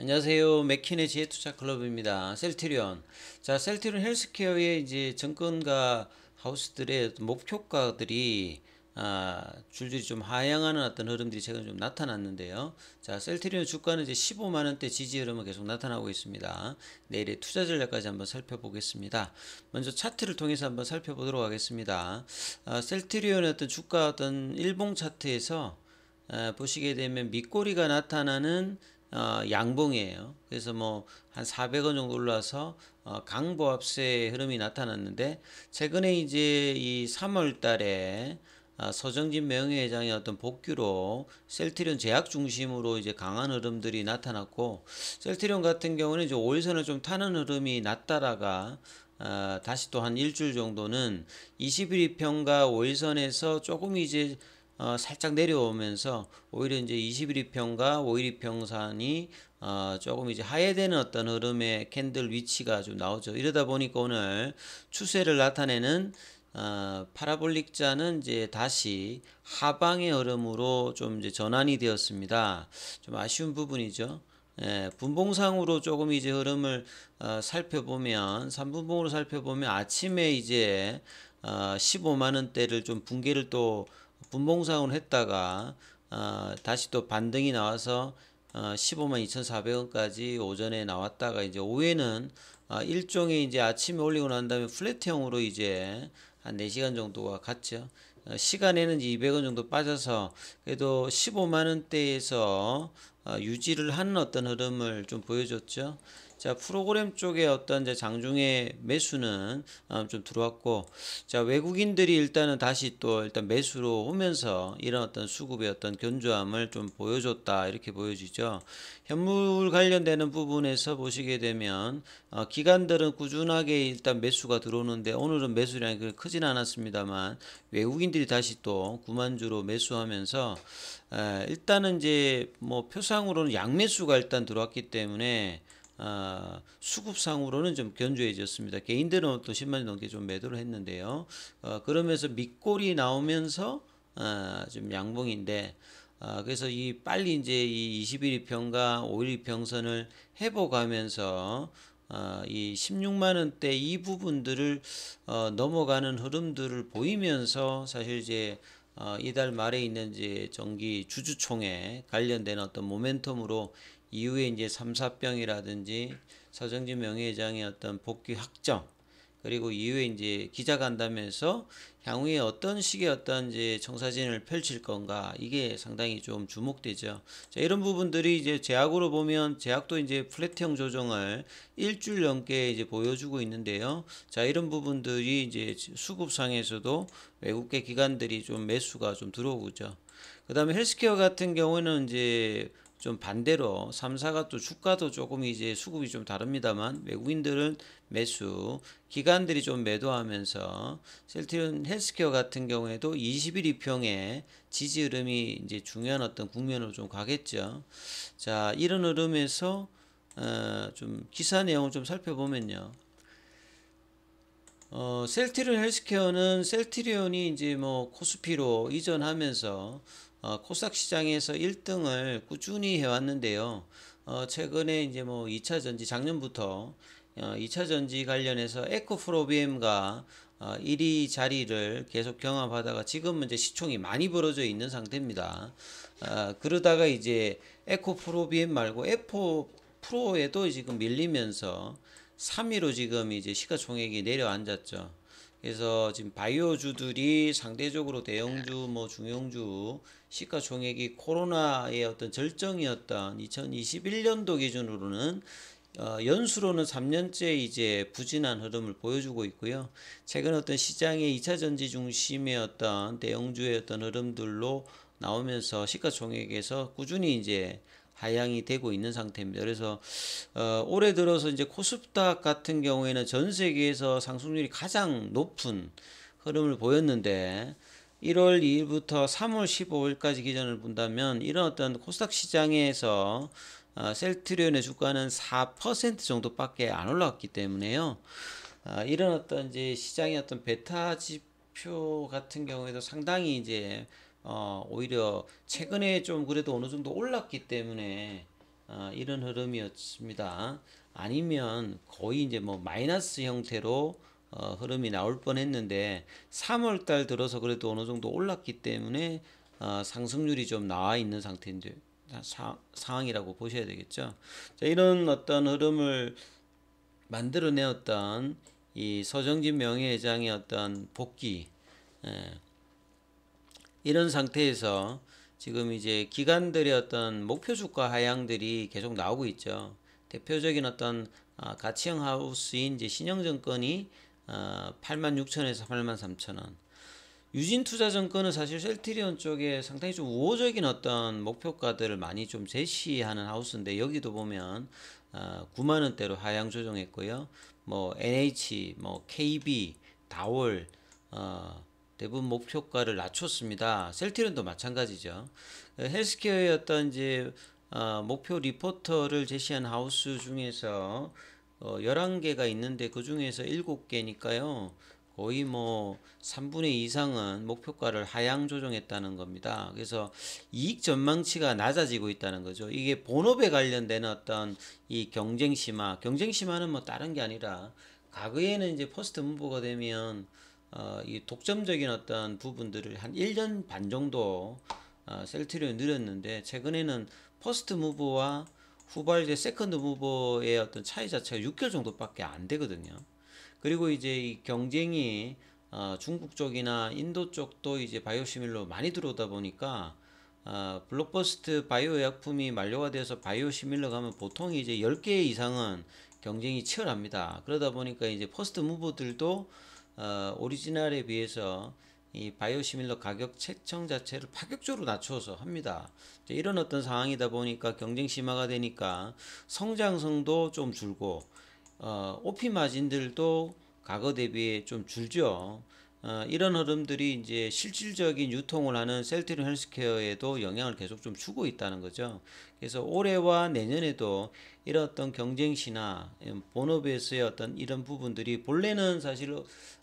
안녕하세요. 맥키네지의 투자 클럽입니다. 셀트리온. 자, 셀트리온 헬스케어의 이제 정권과 하우스들의 목표가들이 아, 줄줄이 좀 하향하는 어떤 흐름들이 최근 좀 나타났는데요. 자, 셀트리온 주가는 이제 15만 원대 지지 흐름은 계속 나타나고 있습니다. 내일의 투자 전략까지 한번 살펴보겠습니다. 먼저 차트를 통해서 한번 살펴보도록 하겠습니다. 아, 셀트리온의 어떤 주가 어떤 일봉 차트에서 아, 보시게 되면 밑꼬리가 나타나는 어, 양봉이에요. 그래서 뭐 한 400원 정도 올라서 어, 강보합세 흐름이 나타났는데 최근에 이제 이 3월 달에 어, 서정진 명예회장의 어떤 복귀로 셀트리온 제약 중심으로 이제 강한 흐름들이 나타났고 셀트리온 같은 경우는 이제 5일선을좀 타는 흐름이 났다라가 아, 다시 또 한 일주일 정도는 21일 평가 5일선에서 조금 이제 어, 살짝 내려오면서 오히려 이제 21일 평과 5일 평산이 어, 조금 이제 하회되는 어떤 흐름의 캔들 위치가 좀 나오죠. 이러다 보니까 오늘 추세를 나타내는 어, 파라볼릭자는 이제 다시 하방의 흐름으로 좀 이제 전환이 되었습니다. 좀 아쉬운 부분이죠. 예, 분봉상으로 조금 이제 흐름을 어, 살펴보면 3분봉으로 살펴보면 아침에 이제 어, 15만 원대를 좀 붕괴를 또 분봉사원 했다가 어, 다시 또 반등이 나와서 어, 15만 2,400원까지 오전에 나왔다가 이제 오후에는 어, 일종의 이제 아침에 올리고 난 다음에 플랫형으로 이제 한 4시간 정도가 갔죠. 어, 시간에는 200원 정도 빠져서 그래도 15만 원대에서 어, 유지를 하는 어떤 흐름을 좀 보여줬죠. 자, 프로그램 쪽에 어떤 이제 장중의 매수는 어, 좀 들어왔고, 자, 외국인들이 일단은 다시 또 일단 매수로 오면서 이런 어떤 수급의 어떤 견조함을 좀 보여줬다. 이렇게 보여지죠. 현물 관련되는 부분에서 보시게 되면, 어, 기관들은 꾸준하게 일단 매수가 들어오는데, 오늘은 매수량이 크진 않았습니다만, 외국인들이 다시 또 9만 주로 매수하면서, 에, 일단은 이제 뭐 표상으로는 양매수가 일단 들어왔기 때문에, 아, 수급상으로는 좀 견조해졌습니다. 개인들은 또 10만 원 넘게 좀 매도를 했는데요. 어, 그러면서 밑골이 나오면서 아, 좀 양봉인데 아, 그래서 이 빨리 이제 이 20일 평과 5일 평선을 해보가면서 어, 이 16만 원대 이 부분들을 어, 넘어가는 흐름들을 보이면서 사실 이제 어, 이달 말에 있는 이제 정기 주주총회 관련된 어떤 모멘텀으로 이후에 이제 삼사병이라든지 서정진 명예회장의 어떤 복귀 확정 그리고 이후에 이제 기자 간담회에서 향후에 어떤 식의 어떤 이제 청사진을 펼칠 건가 이게 상당히 좀 주목되죠. 자, 이런 부분들이 이제 제약으로 보면 제약도 이제 플랫형 조정을 일주일 넘게 이제 보여주고 있는데요. 자, 이런 부분들이 이제 수급상에서도 외국계 기관들이 좀 매수가 좀 들어오죠. 그 다음에 헬스케어 같은 경우는 이제 좀 반대로 3사가 또 주가도 조금 이제 수급이 좀 다릅니다만 외국인들은 매수, 기관들이 좀 매도하면서 셀트리온 헬스케어 같은 경우에도 2 1일평에 지지 흐름이 이제 중요한 어떤 국면으로 좀 가겠죠. 자, 이런 흐름에서 어, 좀 기사 내용을 좀 살펴보면요. 어, 셀트리온 헬스케어는 셀트리온이 이제 뭐 코스피로 이전하면서 어, 코스닥 시장에서 1등을 꾸준히 해왔는데요. 어, 최근에 이제 뭐 2차 전지 작년부터 어, 2차 전지 관련해서 에코프로비엠과 어, 1위 자리를 계속 경합하다가 지금은 이제 시총이 많이 벌어져 있는 상태입니다. 어, 그러다가 이제 에코프로비엠 말고 에코 프로에도 지금 밀리면서 3위로 지금 이제 시가총액이 내려앉았죠. 그래서 지금 바이오주들이 상대적으로 대형주, 뭐 중형주 시가총액이 코로나의 어떤 절정이었던 2021년도 기준으로는 어, 연수로는 3년째 이제 부진한 흐름을 보여주고 있고요. 최근 어떤 시장의 2차 전지 중심의 어떤 대형주의 어떤 흐름들로 나오면서 시가총액에서 꾸준히 이제 다양이 되고 있는 상태입니다. 그래서 어, 올해 들어서 이제 코스닥 같은 경우에는 전 세계에서 상승률이 가장 높은 흐름을 보였는데 1월 2일부터 3월 15일까지 기준을 본다면 이런 어떤 코스닥 시장에서 어, 셀트리온의 주가는 4% 정도밖에 안 올라왔기 때문에요. 어, 이런 어떤 이제 시장의 어떤 베타 지표 같은 경우에도 상당히 이제 어, 오히려 최근에 좀 그래도 어느 정도 올랐기 때문에 어, 이런 흐름이었습니다. 아니면 거의 이제 뭐 마이너스 형태로 어, 흐름이 나올 뻔했는데 3월달 들어서 그래도 어느 정도 올랐기 때문에 어, 상승률이 좀 나와 있는 상태인데 사, 상황이라고 보셔야 되겠죠. 자, 이런 어떤 흐름을 만들어내었던 이 서정진 명예회장의 어떤 복귀 예. 이런 상태에서 지금 이제 기관들의 어떤 목표 주가 하향들이 계속 나오고 있죠. 대표적인 어떤 아, 가치형 하우스인 이제 신영증권이 8 아, 6 0에서8 3 0원 유진투자증권은 사실 셀트리온 쪽에 상당히 좀 우호적인 어떤 목표가들을 많이 좀 제시하는 하우스인데 여기도 보면 9만 아, 원대로 하향 조정했고요. 뭐 NH, 뭐 KB, 다월, 어, 대부분 목표가를 낮췄습니다. 셀티론도 마찬가지죠. 헬스케어의 어떤 이제 어, 목표 리포터를 제시한 하우스 중에서 어, 11개가 있는데 그 중에서 7개니까요. 거의 뭐 3분의 이상은 목표가를 하향 조정했다는 겁니다. 그래서 이익 전망치가 낮아지고 있다는 거죠. 이게 본업에 관련된 어떤 이 경쟁 심화, 경쟁 심화는 뭐 다른 게 아니라 과거에는 이제 포스트 문보가 되면 어, 이 독점적인 어떤 부분들을 한 1년 반 정도 어, 셀트리온 늘렸는데 최근에는 퍼스트 무버와 후발제 세컨드 무버의 어떤 차이 자체가 6개월 정도밖에 안 되거든요. 그리고 이제 이 경쟁이 어, 중국 쪽이나 인도 쪽도 이제 바이오시밀로 많이 들어오다 보니까 어, 블록버스트 바이오 약품이 만료가 돼서 바이오시밀러 가면 보통 이제 10개 이상은 경쟁이 치열합니다. 그러다 보니까 이제 퍼스트 무버들도 어, 오리지널에 비해서 이 바이오시밀러 가격 책정 자체를 파격적으로 낮춰서 합니다. 이런 어떤 상황이다 보니까 경쟁 심화가 되니까 성장성도 좀 줄고 어, 오피 마진들도 과거 대비좀 줄죠. 어, 이런 흐름들이 이제 실질적인 유통을 하는 셀트리 헬스케어에도 영향을 계속 좀 주고 있다는 거죠. 그래서 올해와 내년에도 이런 어떤 경쟁시나 본업에서의 어떤 이런 부분들이 본래는 사실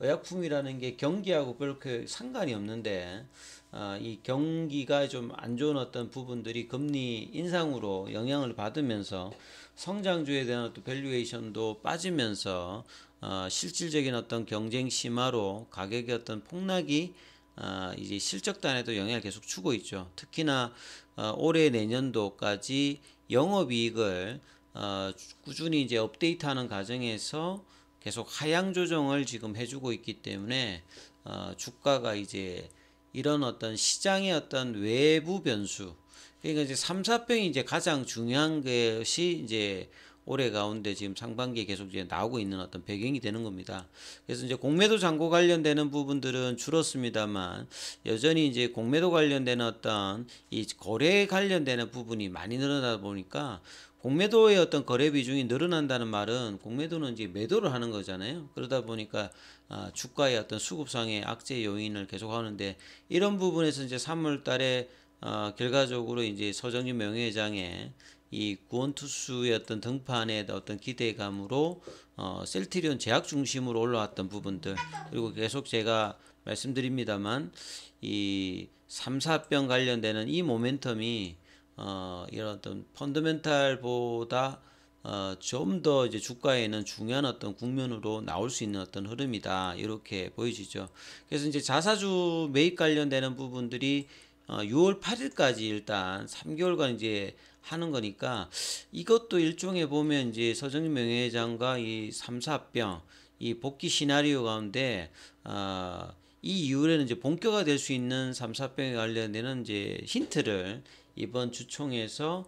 의약품이라는 게 경기하고 별렇게 그 상관이 없는데 어, 이 경기가 좀 안 좋은 어떤 부분들이 금리 인상으로 영향을 받으면서 성장주에 대한 또 밸류에이션도 빠지면서 어, 실질적인 어떤 경쟁 심화로 가격의 어떤 폭락이 어, 이제 실적 단에도 영향을 계속 주고 있죠. 특히나 어, 올해 내년도까지 영업이익을 어, 꾸준히 이제 업데이트하는 과정에서 계속 하향 조정을 지금 해주고 있기 때문에 어, 주가가 이제 이런 어떤 시장의 어떤 외부 변수 그러니까 이제 삼사병이 이제 가장 중요한 것이 이제 올해 가운데 지금 상반기에 계속 이제 나오고 있는 어떤 배경이 되는 겁니다. 그래서 이제 공매도 잔고 관련되는 부분들은 줄었습니다만 여전히 이제 공매도 관련되는 어떤 이 거래 관련되는 부분이 많이 늘어나다 보니까 공매도의 어떤 거래 비중이 늘어난다는 말은 공매도는 이제 매도를 하는 거잖아요. 그러다 보니까 아, 주가의 어떤 수급상의 악재 요인을 계속 하는데 이런 부분에서 이제 3월 달에 어, 결과적으로 이제 서정진 명예회장의 이 구원 투수의 어떤 등판에 어떤 기대감으로 어, 셀트리온 제약 중심으로 올라왔던 부분들 그리고 계속 제가 말씀드립니다만 이 삼사병 관련되는 이 모멘텀이 어, 이런 어떤 펀더멘탈보다 어, 좀 더 이제 주가에는 중요한 어떤 국면으로 나올 수 있는 어떤 흐름이다 이렇게 보여지죠. 그래서 이제 자사주 매입 관련되는 부분들이 어, 6월 8일까지 일단 3개월간 이제 하는 거니까 이것도 일종의 보면 이제 서정민 명예회장과 이 삼사병 이 복귀 시나리오 가운데 어, 이 이후에는 이제 본격화 될 수 있는 삼사병에 관련되는 이제 힌트를 이번 주총에서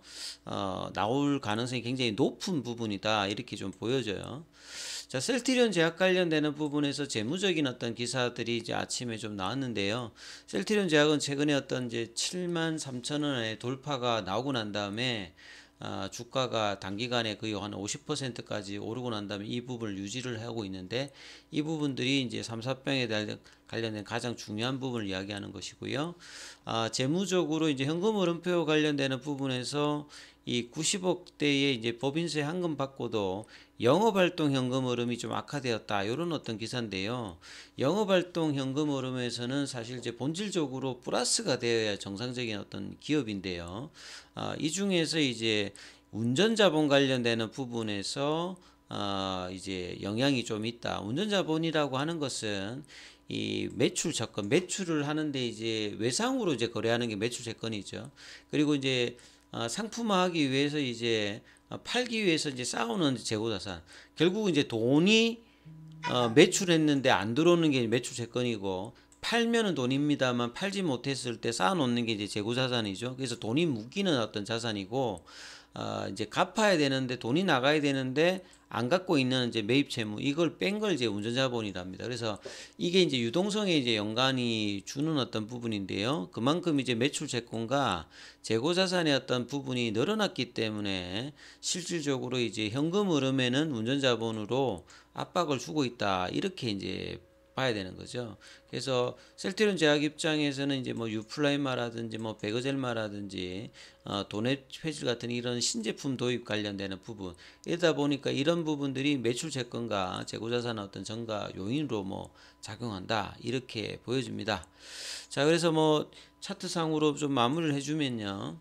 어, 나올 가능성이 굉장히 높은 부분이다 이렇게 좀 보여져요. 자 셀트리온 제약 관련되는 부분에서 재무적인 어떤 기사들이 이제 아침에 좀 나왔는데요. 셀트리온 제약은 최근에 어떤 이제 7만 3천 원의 돌파가 나오고 난 다음에 아, 주가가 단기간에 거의 한 50%까지 오르고 난 다음에 이 부분을 유지를 하고 있는데 이 부분들이 이제 삼사병에 관련된 가장 중요한 부분을 이야기하는 것이고요. 아, 재무적으로 이제 현금 흐름표 관련되는 부분에서 이 90억대의 이제 법인세 한금 받고도 영업활동 현금 흐름이 좀 악화되었다 이런 어떤 기사인데요. 영업활동 현금 흐름에서는 사실 이제 본질적으로 플러스가 되어야 정상적인 어떤 기업인데요. 아, 이 중에서 이제 운전자본 관련되는 부분에서 어, 이제 영향이 좀 있다. 운전자본이라고 하는 것은 이 매출 채권, 매출을 하는데 이제 외상으로 이제 거래하는 게 매출 채권이죠. 그리고 이제 어, 상품화하기 위해서 이제 어, 팔기 위해서 이제 싸우는 재고자산. 결국은 이제 돈이 어, 매출했는데 안 들어오는 게 매출 채권이고 팔면은 돈입니다만 팔지 못했을 때 쌓아놓는 게 이제 재고자산이죠. 그래서 돈이 묶이는 어떤 자산이고 어, 이제 갚아야 되는데 돈이 나가야 되는데 안 갖고 있는 이제 매입 채무 이걸 뺀걸 이제 운전자본이랍니다. 그래서 이게 이제 유동성에 이제 연관이 주는 어떤 부분인데요. 그만큼 이제 매출 채권과 재고 자산의 어떤 부분이 늘어났기 때문에 실질적으로 이제 현금 흐름에는 운전자본으로 압박을 주고 있다. 이렇게 이제 봐야 되는 거죠. 그래서 셀트리온 제약 입장에서는 이제 뭐 유플라이마라든지 뭐 베거젤마라든지 어, 도넷 페질 같은 이런 신제품 도입 관련되는 부분 이러다 보니까 이런 부분들이 매출 채권과 재고자산 어떤 증가 요인으로 뭐 작용한다 이렇게 보여집니다. 자 그래서 뭐 차트상으로 좀 마무리를 해주면요.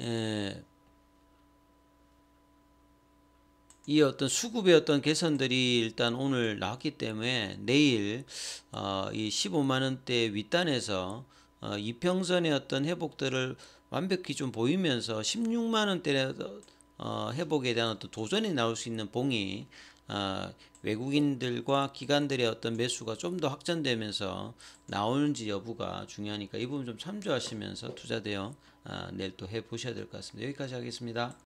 예, 이 어떤 수급의 어떤 개선들이 일단 오늘 나왔기 때문에 내일 어, 이 15만 원대 윗단에서 어, 이평선의 어떤 회복들을 완벽히 좀 보이면서 16만 원대 어, 회복에 대한 어떤 도전이 나올 수 있는 봉이 어, 외국인들과 기관들의 어떤 매수가 좀 더 확전되면서 나오는지 여부가 중요하니까 이 부분 좀 참조하시면서 투자 되응 어, 내일 또 해보셔야 될 것 같습니다. 여기까지 하겠습니다.